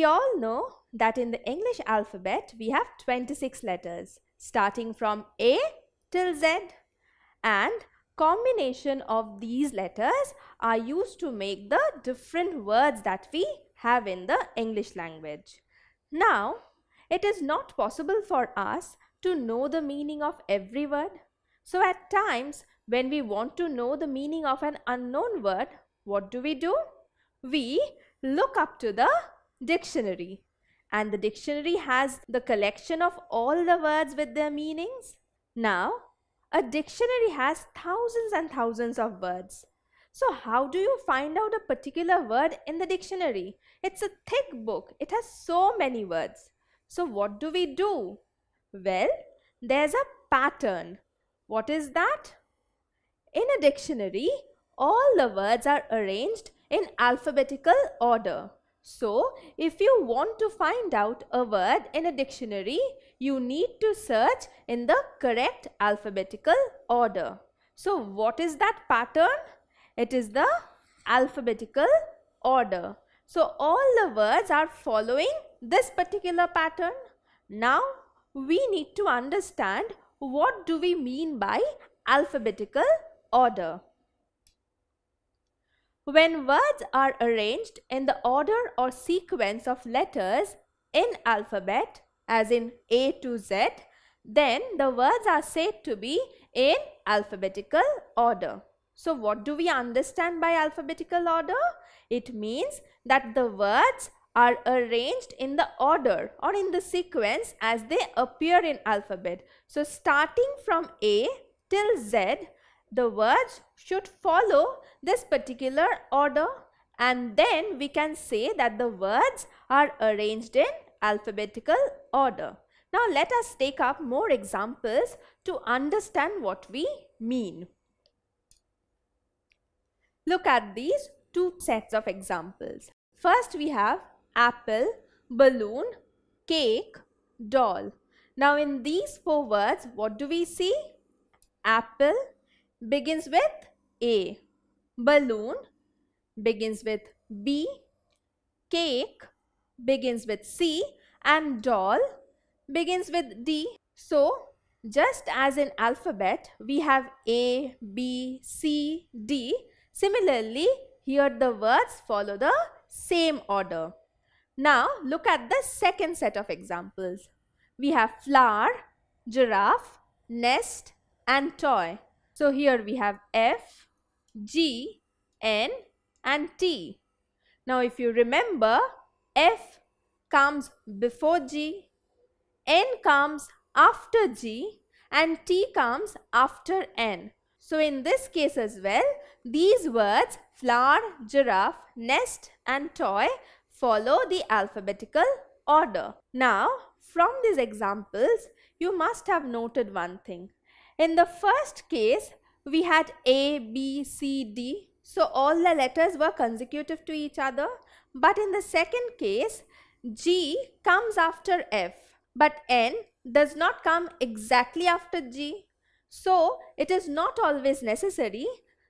We all know that in the English alphabet we have 26 letters starting from A till Z and combination of these letters are used to make the different words that we have in the English language. Now, it is not possible for us to know the meaning of every word. So at times, when we want to know the meaning of an unknown word, what do we do? We look up to the dictionary. And the dictionary has the collection of all the words with their meanings. Now, a dictionary has thousands and thousands of words. So, how do you find out a particular word in the dictionary? It's a thick book, it has so many words. So, what do we do? Well, there's a pattern. What is that? In a dictionary, all the words are arranged in alphabetical order. So, if you want to find out a word in a dictionary, you need to search in the correct alphabetical order. So, what is that pattern? It is the alphabetical order. So, all the words are following this particular pattern. Now, we need to understand what do we mean by alphabetical order. When words are arranged in the order or sequence of letters in alphabet, as in A to Z, then the words are said to be in alphabetical order. So what do we understand by alphabetical order? It means that the words are arranged in the order or in the sequence as they appear in alphabet. So starting from A till Z, the words should follow this particular order and then we can say that the words are arranged in alphabetical order. Now let us take up more examples to understand what we mean. Look at these two sets of examples. First we have apple, balloon, cake, doll. Now in these four words what do we see? Apple, begins with A. Balloon begins with B. Cake begins with C. And doll begins with D. So, just as in alphabet, we have A, B, C, D. Similarly, here the words follow the same order. Now, look at the second set of examples. We have flower, giraffe, nest and toy. So here we have F, G, N and T. Now if you remember, F comes before G, N comes after G and T comes after N. So in this case as well, these words flower, giraffe, nest and toy follow the alphabetical order. Now from these examples, you must have noted one thing. In the first case, we had A, B, C, D. So all the letters were consecutive to each other. But in the second case, G comes after F. But N does not come exactly after G. So it is not always necessary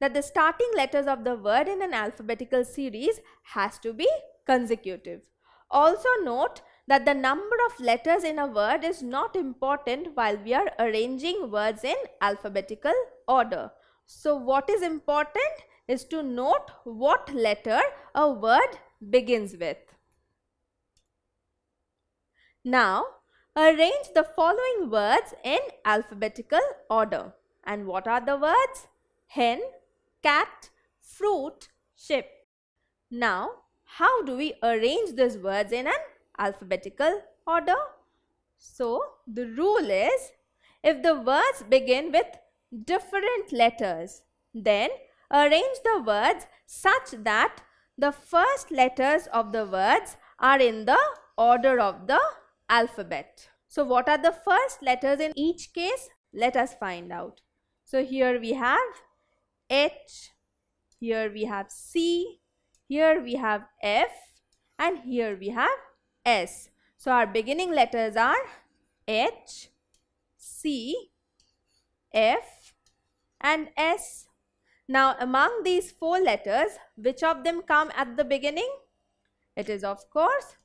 that the starting letters of the word in an alphabetical series has to be consecutive. Also note that the number of letters in a word is not important while we are arranging words in alphabetical order. So what is important is to note what letter a word begins with. Now arrange the following words in alphabetical order. And what are the words? Hen, cat, fruit, ship. Now how do we arrange these words in an alphabetical order. So the rule is if the words begin with different letters, then arrange the words such that the first letters of the words are in the order of the alphabet. So what are the first letters in each case? Let us find out. So here we have H, here we have C, here we have F and here we have S. So our beginning letters are H, C, F and S. Now among these four letters, which of them come at the beginning? It is of course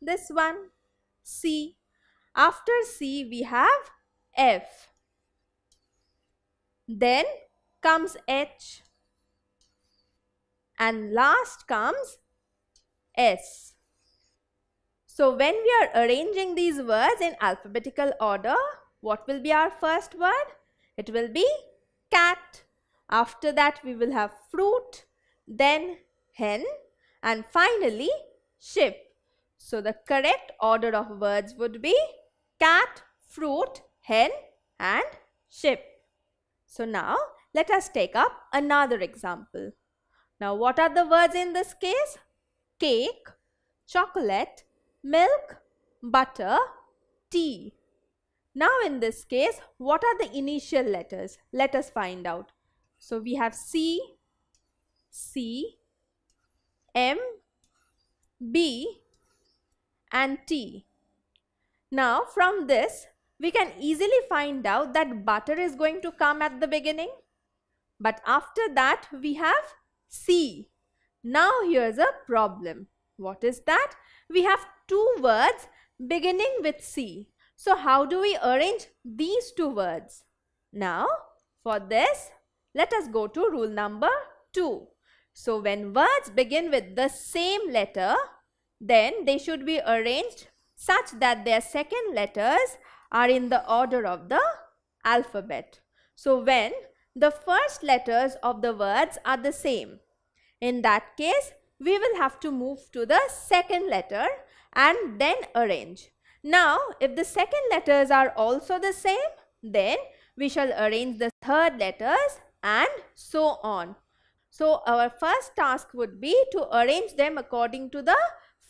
this one, C. After C, we have F. Then comes H. And last comes S. So when we are arranging these words in alphabetical order, what will be our first word? It will be cat. After that, we will have fruit, then hen, and finally ship. So the correct order of words would be cat, fruit, hen, and ship. So now let us take up another example. Now what are the words in this case? Cake, chocolate, milk, butter, tea. Now in this case, what are the initial letters? Let us find out. So we have C, C, M, B and T. Now from this, we can easily find out that butter is going to come at the beginning. But after that, we have C. Now here's a problem. What is that? We have two words beginning with C. So how do we arrange these two words? Now for this, let us go to rule number 2. So when words begin with the same letter, then they should be arranged such that their second letters are in the order of the alphabet. So when the first letters of the words are the same, in that case, we will have to move to the second letter and then arrange. Now, if the second letters are also the same, then we shall arrange the third letters and so on. So, our first task would be to arrange them according to the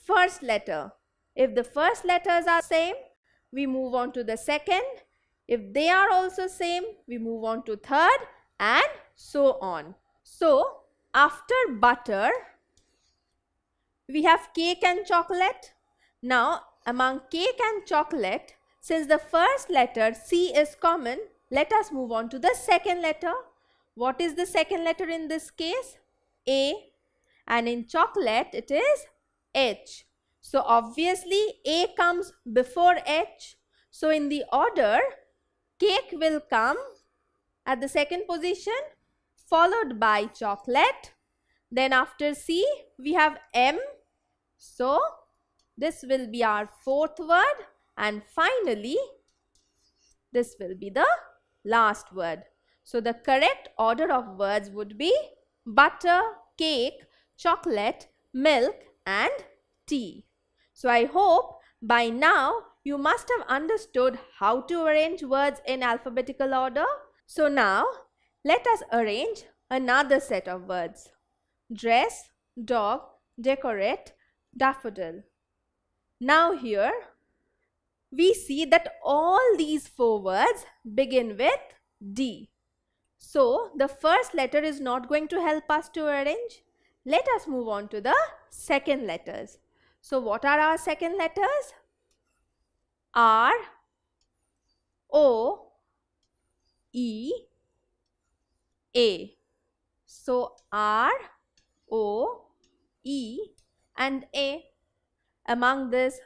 first letter. If the first letters are same, we move on to the second. If they are also same, we move on to third and so on. So, after butter, we have cake and chocolate. Now, among cake and chocolate, since the first letter C is common, let us move on to the second letter. What is the second letter in this case? A. And in chocolate, it is H. So, obviously, A comes before H. So, in the order, cake will come at the second position, followed by chocolate. Then after C, we have M. So, this will be our fourth word. And finally, this will be the last word. So the correct order of words would be butter, cake, chocolate, milk and tea. So I hope by now you must have understood how to arrange words in alphabetical order. So now let us arrange another set of words. Dress, dog, decorate, daffodil. Now here we see that all these four words begin with D. So the first letter is not going to help us to arrange. Let us move on to the second letters. So what are our second letters? R, O, E, A. So R, O, E and A among this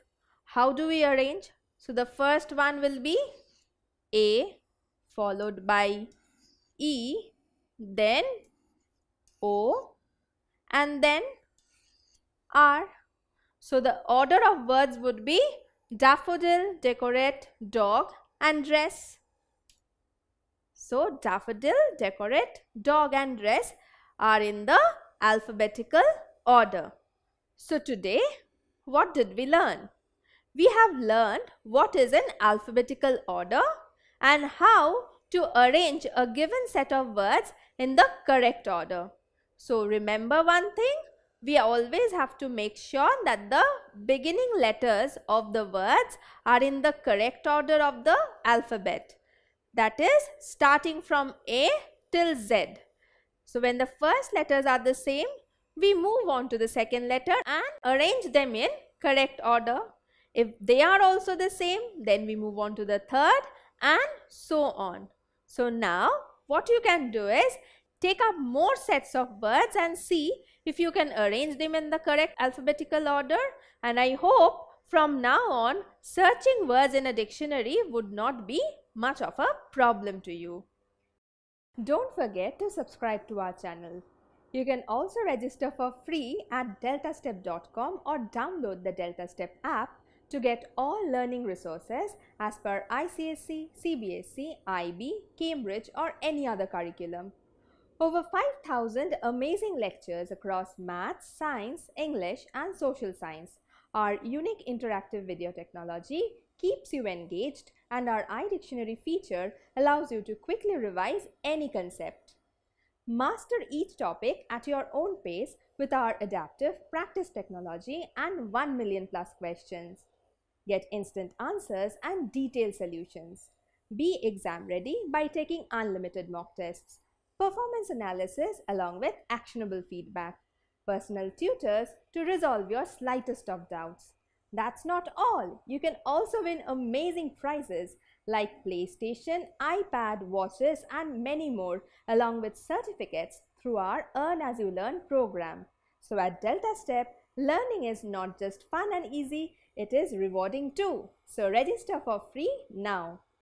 how do we arrange so the first one will be a followed by e then o and then r so the order of words would be daffodil decorate dog and dress so daffodil decorate dog and dress are in the alphabetical order so today what did we learn? We have learned what is an alphabetical order and how to arrange a given set of words in the correct order. So remember one thing, we always have to make sure that the beginning letters of the words are in the correct order of the alphabet. That is starting from A till Z. So when the first letters are the same, we move on to the second letter and arrange them in correct order. If they are also the same, then we move on to the third and so on. So now what you can do is take up more sets of words and see if you can arrange them in the correct alphabetical order. And I hope from now on, searching words in a dictionary would not be much of a problem to you. Don't forget to subscribe to our channel. You can also register for free at deltastep.com or download the DeltaStep app to get all learning resources as per ICSC, CBSC, IB, Cambridge or any other curriculum. Over 5000 amazing lectures across maths, science, English and social science. Our unique interactive video technology keeps you engaged and our iDictionary feature allows you to quickly revise any concept. Master each topic at your own pace with our adaptive practice technology and 1 million plus questions. Get instant answers and detailed solutions. Be exam ready by taking unlimited mock tests, performance analysis along with actionable feedback, personal tutors to resolve your slightest of doubts. That's not all. You can also win amazing prizes like PlayStation, iPad, watches and many more along with certificates through our Earn As You Learn program. So at Delta Step, learning is not just fun and easy, it is rewarding too. So register for free now.